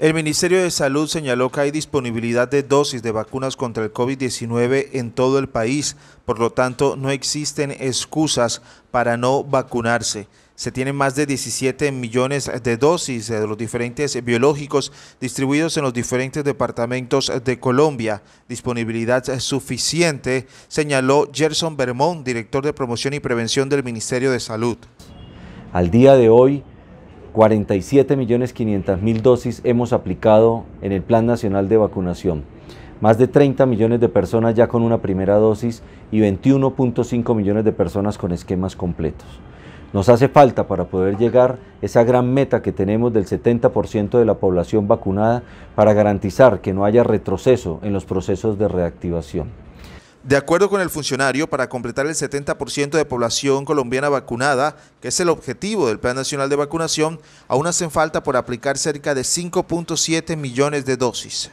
El Ministerio de Salud señaló que hay disponibilidad de dosis de vacunas contra el COVID-19 en todo el país, por lo tanto no existen excusas para no vacunarse. Se tienen más de 17 millones de dosis de los diferentes biológicos distribuidos en los diferentes departamentos de Colombia. Disponibilidad suficiente, señaló Gerson Bermón, director de promoción y prevención del Ministerio de Salud. Al día de hoy, 47.500.000 dosis hemos aplicado en el Plan Nacional de Vacunación. Más de 30 millones de personas ya con una primera dosis y 21.5 millones de personas con esquemas completos. Nos hace falta para poder llegar esa gran meta que tenemos del 70% de la población vacunada para garantizar que no haya retroceso en los procesos de reactivación. De acuerdo con el funcionario, para completar el 70% de población colombiana vacunada, que es el objetivo del Plan Nacional de Vacunación, aún hacen falta por aplicar cerca de 5.7 millones de dosis.